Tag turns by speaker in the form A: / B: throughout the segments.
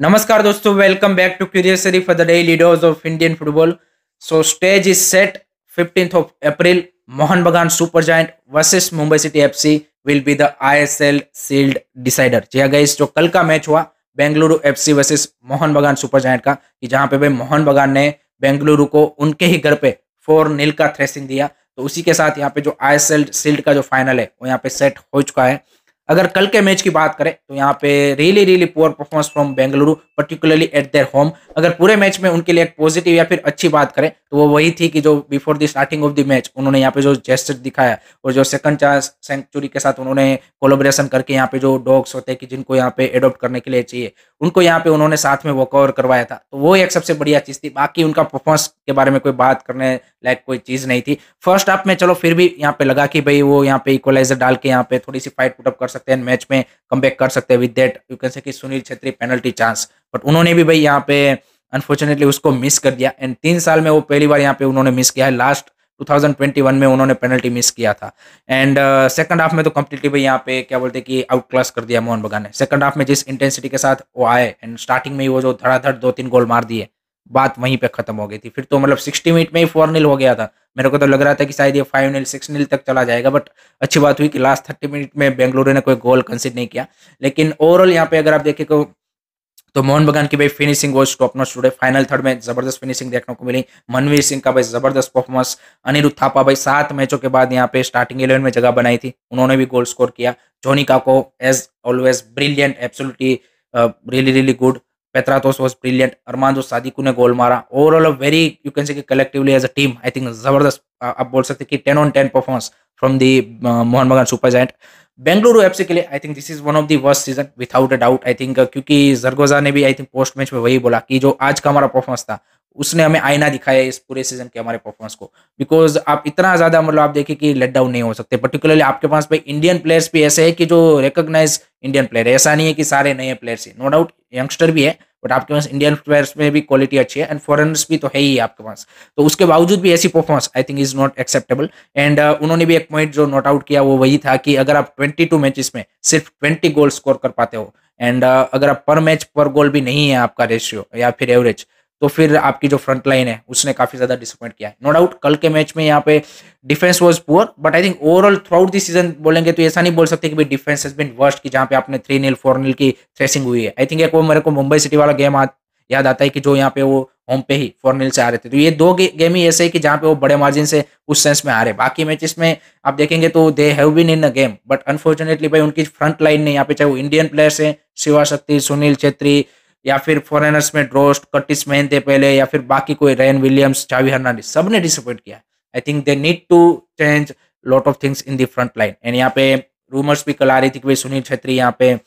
A: नमस्कार दोस्तों welcome back to curiosity for the daily dose of Indian football so stage is set fifteenth of April Mohan Bagan Super Giant versus Mumbai City FC will be the ISL sealed decider जी हाँ guys जो कल का match हुआ Bengaluru FC versus Mohan Bagan Super joint का कि जहां पे भाई मोहन बगान ने बेंगलुरु को उनके ही घर पे फोर नील का थ्रेसिंग दिया तो उसी के साथ यहाँ पे जो आई सील्ड का जो फाइनल है वो यहाँ पे सेट हो चुका है अगर कल के मैच की बात करें तो यहाँ पे really really poor performance from Bengaluru particularly at their home अगर पूरे मैच में उनके लिए एक पॉजिटिव या फिर अच्छी बात करें तो वो वही थी कि जो before the starting of the match उन्होंने यहाँ पे जो जेस्टर दिखाया और जो सेकंड चांस सेंचुरी के साथ उन्होंने कोलोब्रेशन करके यहाँ पे जो डॉग्स होते हैं कि जिनको यहाँ पे एडोप्ट करने के लिए चाहिए उनको यहाँ पे उन्होंने साथ में वॉकओवर करवाया था तो वो एक सबसे बढ़िया चीज़ थी बाकी उनका परफॉर्मेंस के बारे में कोई बात करने लायक कोई चीज़ नहीं थी फर्स्ट हाफ में चलो फिर भी यहाँ पे लगा कि भाई वो यहाँ पे इक्वलाइजर डाल के यहाँ पे थोड़ी सी फाइट पुटअप कर सकते हैं मैच में कम कर सकते हैं with date you can say कि Sunil Chhetri penalty chance but उन्होंने भी भाई यहाँ पे अनफॉर्चुनेटली उसको मिस कर दिया एंड तीन साल में वो पहली बार यहाँ पे उन्होंने मिस किया है लास्ट 2021 में उन्होंने पेनल्टी मिस किया था एंड सेकंड हाफ में तो कम्प्लीटली भाई यहाँ पे क्या बोलते हैं कि आउट क्लास कर दिया मोहन बगान ने सेकंड हाफ में जिस इंटेंसिटी के साथ वो आए एंड स्टार्टिंग में ही वो जो धड़ाधड़ दो तीन गोल मार दिए बात वहीं पे खत्म हो गई थी फिर तो मतलब सिक्सटी मिनट में ही फोर नील हो गया था मेरे को तो लग रहा था कि शायद ये फाइव नील सिक्स नील तक चला जाएगा बट अच्छी बात हुई कि लास्ट थर्टी मिनट में बेंगलुरु ने कोई गोल कंसिड नहीं किया लेकिन ओवरऑल यहाँ पे अगर आप देखे तो तो मोहन बगान की भाई फिनिशिंग वो top not today final third में जबरदस्त फिनिशिंग देखने को मिली मनवीर सिंह का भाई जबरदस्त परफॉर्मेंस अनिरुद्ध थापा भाई सात मैचों के बाद यहाँ पे स्टार्टिंग इलेवन में जगह बनाई थी उन्होंने भी गोल स्कोर किया जोनिका को as always brilliant absolutely really really good Petratos brilliant brilliant. Armando Sadiku ने गोल मारा overall very you can say collectively as a team I think जबरदस्त आप बोल सकते कि ten on ten performance from the uh, Mohan Bagan Super Giant. Bengaluru FC के लिए I think this is one of the worst season without a doubt I think क्योंकि Zaragoza ने भी आई थिंक पोस्ट मैच में वही बोला कि जो आज का हमारा परफॉर्मेंस था उसने हमें आईना दिखाया इस पूरे सीजन के हमारे परफॉर्मेंस को बिकॉज आप इतना ज्यादा मतलब आप देखिए कि लेट डाउन नहीं हो सकते पर्टिकुलरली आपके पास भाई इंडियन प्लेयर्स भी ऐसे है कि जो रिकोगनाइज इंडियन प्लेयर है ऐसा नहीं है कि सारे नए प्लेयर्स है नो डाउट यंगस्टर भी है बट आपके पास इंडियन प्लेयर्स में भी क्वालिटी अच्छी है एंड फॉरनर्स भी तो है ही आपके पास तो उसके बावजूद भी ऐसी performance I think is not acceptable and उन्होंने भी एक पॉइंट जो नोट आउट किया वो वही था कि अगर आप ट्वेंटी टू मैचेस में सिर्फ ट्वेंटी गोल स्कोर कर पाते हो एंड uh, अगर आप पर मैच पर गोल भी नहीं है आपका रेशियो या फिर एवरेज तो फिर आपकी जो फ्रंट लाइन है उसने काफी ज्यादा डिसअपॉइंट किया है नो डाउट कल के मैच में यहाँ पे defence was poor but I think overall throughout the season बोलेंगे तो ऐसा नहीं बोल सकते कि डिफेंस हैज बिन वर्स्ट की जहाँ पे आपने थ्री नील फोर नील की थ्रेसिंग हुई है आई थिंक एक वो मेरे को मुंबई सिटी वाला गेम याद आता है कि जो यहाँ पे वो होम पे ही फोर नील से आ रहे थे तो ये दो गेम ही ऐसे है कि जहाँ पे वो बड़े मार्जिन से उस सेंस में आ रहे बाकी मैचेस में आप देखेंगे तो they have been in a game but unfortunately भाई उनकी फ्रंट लाइन ने यहाँ पे चाहे वो इंडियन प्लेयर्स हैं शिवा शक्ति सुनील छेत्री या फिर फॉरेनर्स में ड्रोस्ट कटिस मैन थे पहले या फिर बाकी कोई रैन विलियम्स चावी हर्नाडिस सब ने डिसअपॉइंट किया I think they need to change lot of things in the front line and यहाँ पे रूमर्स भी कल आ रही थी कि भाई सुनील छेत्री यहाँ पे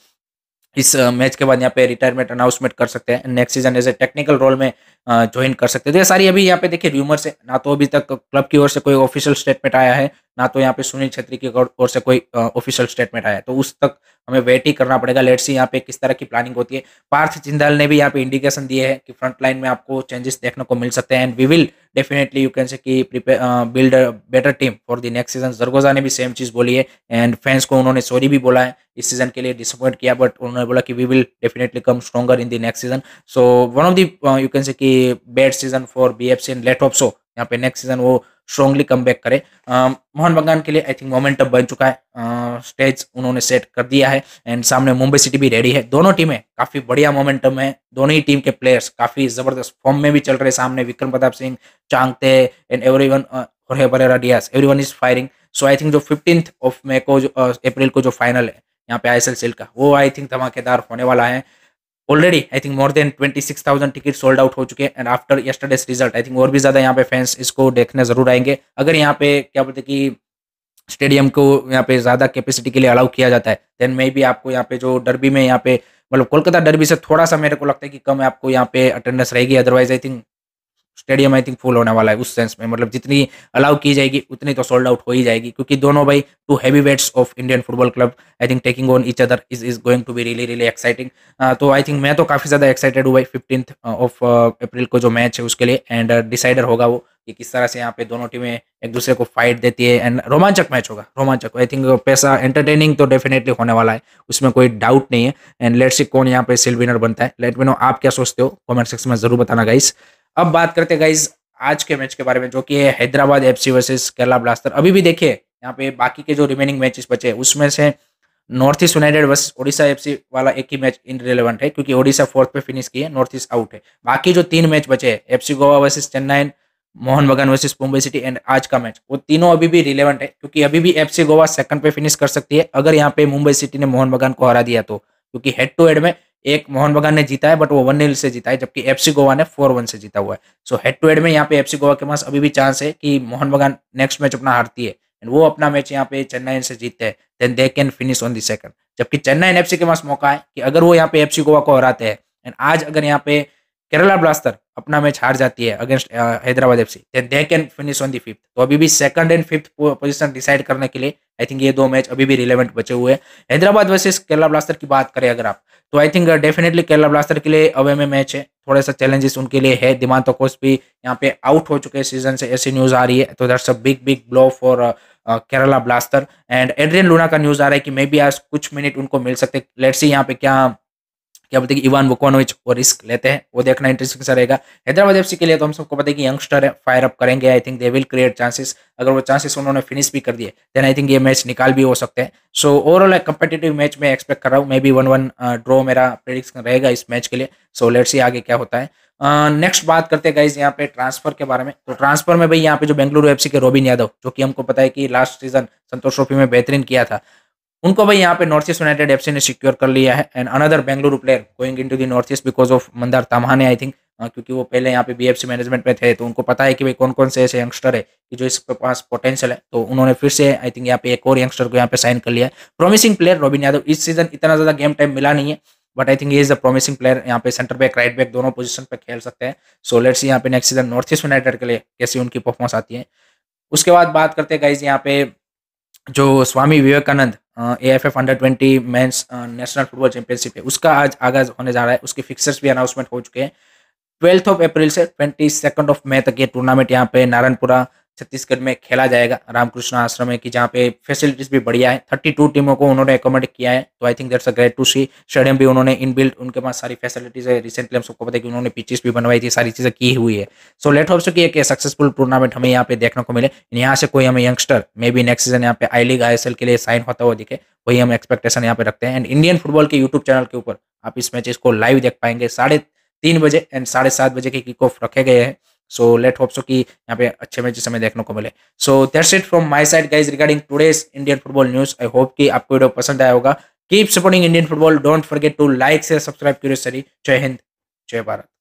A: इस मैच के बाद यहाँ पे रिटायरमेंट अनाउंसमेंट कर सकते हैं next season as a technical role में ज्वाइन कर सकते हैं तो ये सारी अभी यहाँ पे देखिए रूमर्स है ना तो अभी तक क्लब की ओर से कोई ऑफिशियल स्टेटमेंट आया है ना तो यहाँ पे सुनील छेत्री की ओर से कोई ऑफिशियल स्टेटमेंट आया है तो उस तक हमें वेट ही करना पड़ेगा लेट सी यहाँ पे किस तरह की प्लानिंग होती है पार्थ जिंदल ने भी यहाँ पे इंडिकेशन दिए है कि फ्रंट लाइन में आपको चेंजेस देखने को मिल सकते हैं and we will definitely you can say कि build a better team for the next season Zaragoza ने भी सेम चीज़ बोली है एंड फैंस को उन्होंने सॉरी भी बोला है इस सीजन के लिए डिसअपॉइंट किया बट उन्होंने बोला कि we will definitely come stronger in the next season so one of the you can say कि bad season for B F C and late of so यहाँ पे नेक्स्ट सीजन वो स्ट्रॉन्गली कम बैक करे um, Mohan Bagan के लिए I think momentum बन चुका है स्टेज uh, उन्होंने सेट कर दिया है एंड सामने मुंबई सिटी भी रेडी है दोनों टीमें काफी बढ़िया मोमेंटम है दोनों ही टीम के प्लेयर्स काफी जबरदस्त फॉर्म में भी चल रहे सामने Vikram Pratap Singh Chhangte and everyone Pereyra Diaz everyone is firing so I think जो फिफ्टीन ऑफ मे को अप्रैल को जो फाइनल uh, है यहाँ पे आई एस का वो आई थिंक धमाकेदार होने वाला है already I think more than twenty six thousand ticket sold out हो चुके हैं and after yesterday's result I think और भी ज़्यादा यहाँ पे फैंस इसको देखने जरूर आएंगे अगर यहाँ पे क्या बोलते कि स्टेडियम को यहाँ पे ज़्यादा कैपेसिटी के लिए अलाउ किया जाता है देन मे भी आपको यहाँ पे जो डरबी में यहाँ पे मतलब कोलकाता डरबी से थोड़ा सा मेरे को लगता है कि कम आपको यहाँ पे अटेंडेंस रहेगी otherwise I think stadium I think full होने वाला है उस सेंस में मतलब जितनी अलाउ की जाएगी उतनी तो सोल्ड आउट हो ही जाएगी क्योंकि दोनों भाई two heavyweights of Indian football club I think taking on each other is is going to be really really exciting तो आई थिंक मैं तो काफ़ी ज़्यादा एक्साइटेड हूँ भाई फिफ्टीन ऑफ अप्रैल को जो मैच है उसके लिए एंड डिसाइडर uh, होगा वो कि किस तरह से यहाँ पे दोनों टीमें एक दूसरे को फाइट देती है एंड रोमांचक मैच होगा रोमांचक आई थिंक पैसा एंटरटेनिंग तो डेफिनेटली होने वाला है उसमें कोई डाउट नहीं है एंड लेट्स सी कौन यहाँ पे सिल विनर बनता है लेट मी नो आप क्या सोचते हो कमेंट सेक्शन में जरूर बताना गाइस अब बात करते हैं गाइज आज के मैच के बारे में जो कि Hyderabad F C versus Kerala Blaster अभी भी देखिए यहाँ पे बाकी के जो रिमेनिंग मैचेस बचे उसमें से North East United versus Odisha C वाला एक ही मैच इन रिलेवेंट है क्योंकि ओडिशा फोर्थ पे फिनिश की है नॉर्थ ईस्ट आउट है बाकी जो तीन मैच बचे हैं C Goa versus Chennai Mohan Bagan versus Mumbai city and आज का मैच वो तीनों अभी भी रिलेवेंट है क्योंकि अभी भी सी गोवा सेकंड पे फिनिश कर सकती है अगर यहाँ पे मुंबई सिटी ने मोहन बगान को हरा दिया तो क्योंकि हेड टू हेड में एक मोहन बगान ने जीता है बट वो वन नील से जीता है जबकि एफसी गोवा ने फोर वन से जीता हुआ है सो हेड टू हेड में यहाँ पे एफसी गोवा के पास अभी भी चांस है कि मोहन बगान नेक्स्ट मैच अपना हारती है एंड वो अपना मैच यहाँ पे चेन्नई से जीतते हैं then they can finish on the second जबकि चेन्नई एफसी के पास मौका है कि अगर वो यहाँ पे एफ गोवा को हराते हैं एंड आज अगर यहाँ पे केरला ब्लास्टर अपना मैच हार जाती है against Hyderabad F C they can finish on the fifth तो अभी भी second and fifth position decide करने के लिए आई थिंक ये दो मैच अभी भी रिलेवेंट बचे हुए हैं हैदराबाद वर्सेस केरला ब्लास्टर की बात करें अगर आप तो I think definitely Kerala Blaster के लिए अवे में मैच है थोड़ा सा चैलेंजेस उनके लिए है दिमाग तो कोच भी यहाँ पे आउट हो चुके हैं सीजन से ऐसी न्यूज आ रही है तो that's a big big blow for Kerala Blaster and Adrian Luna का न्यूज आ रहा है कि मे बी आज कुछ मिनट उनको मिल सकते लेट्स यहाँ पे क्या क्या बोलते हैं इवान वुकोनोविच और रिस्क लेते हैं वो देखना इंटरेस्टिंग सा रहेगा हैदराबाद एफ के लिए तो हम सबको पता है कि यंगस्टर है फायर अप करेंगे I think they will create chances अगर वो चांसेस उन्होंने फिनिश भी कर दिए देन आई थिंक ये मैच निकाल भी हो सकते हैं सो ओवरऑल एक कंपेटेटिव मैच में एक्सपेक्ट कर रहा हूँ maybe one one draw मेरा प्रेडिक्शन रहेगा इस मैच के लिए सो लेट सी आगे क्या होता है नेक्स्ट uh, बात करते गाइज यहाँ पे ट्रांसफर के बारे में तो ट्रांसफर में भाई यहाँ पे जो बेंगलुरु एफसी के रोबिन यादव जो कि हमको पता है कि लास्ट सीजन संतोष ट्रॉफी में बेहतरीन किया था उनको भाई यहाँ पे नॉर्थ ईस्ट यूनाइटेड एफ ने सिक्योर कर लिया है and another Bengaluru player going into the North East because of Mandar Tamhane I think क्योंकि वो पहले यहाँ पे बीएफसी मैनेजमेंट में थे तो उनको पता है कि भाई कौन कौन से ऐसे यंगस्टर है कि जो इसके पास पोटेंशियल है तो उन्होंने फिर से आई थिंक यहाँ पे एक और यंगस्टर को यहाँ पे साइन कर लिया है प्रोमिसिंग प्लेयर रोबिन यादव इस सीजन इतना ज़्यादा गेम टाइम मिला नहीं है बट आई थिंक ये इज द प्रोमिसिंग प्लेयर यहाँ पे सेंटर बैक राइट बैक दोनों पोजीशन पर खेल सकते हैं सो लेट्स यहाँ पे next season North East United के लिए कैसी उनकी परफॉर्मेंस आती है उसके बाद बात करते हैं गाइज यहाँ पे जो Swami Vivekananda A F F under twenty men's national football championship है उसका आज आगाज होने जा रहा है उसके फिक्सर्स भी अनाउंसमेंट हो चुके हैं ट्वेल्थ ऑफ अप्रैल से ट्वेंटी सेकंड ऑफ मई तक ये टूर्नामेंट यहाँ पे नारायणपुरा छत्तीसगढ़ में खेला जाएगा रामकृष्ण आश्रम है कि जहाँ पे फैसिलिटीज भी बढ़िया है थर्टी टू टीमों को उन्होंने एकोमोडेट किया है तो I think that's a great to see stadium भी उन्होंने इन बिल्ड उनके पास सारी फैसिलिटीज है रिसेंटली हम सबको पता है कि उन्होंने पिचेस भी बनवाई थी सारी चीज़ें की हुई है सो लेट होप्स कि एक सक्सेसफुल टूर्नामेंट हमें यहाँ पे देखने को मिले यहाँ से कोई हमें youngster maybe next season यहाँ पे आई लीग आई के लिए साइन होता हुआ दिखे वही हम एक्सपेक्टेशन यहाँ पे रखते हैं एंड इंडियन फुटबॉल के यूट्यूब चैनल के ऊपर आप इस मैचेस को लाइव देख पाएंगे साढ़े तीन बजे एंड साढ़े सात बजे के किक ऑफ रखे गए हैं सो लेट होप सो कि यहाँ पे अच्छे मैचेस हमें देखने को मिले so that's it from my side guys regarding today's Indian football news I hope कि आपको वीडियो पसंद आया होगा keep supporting Indian football don't forget to like से सब्सक्राइब सरी जय हिंद जय भारत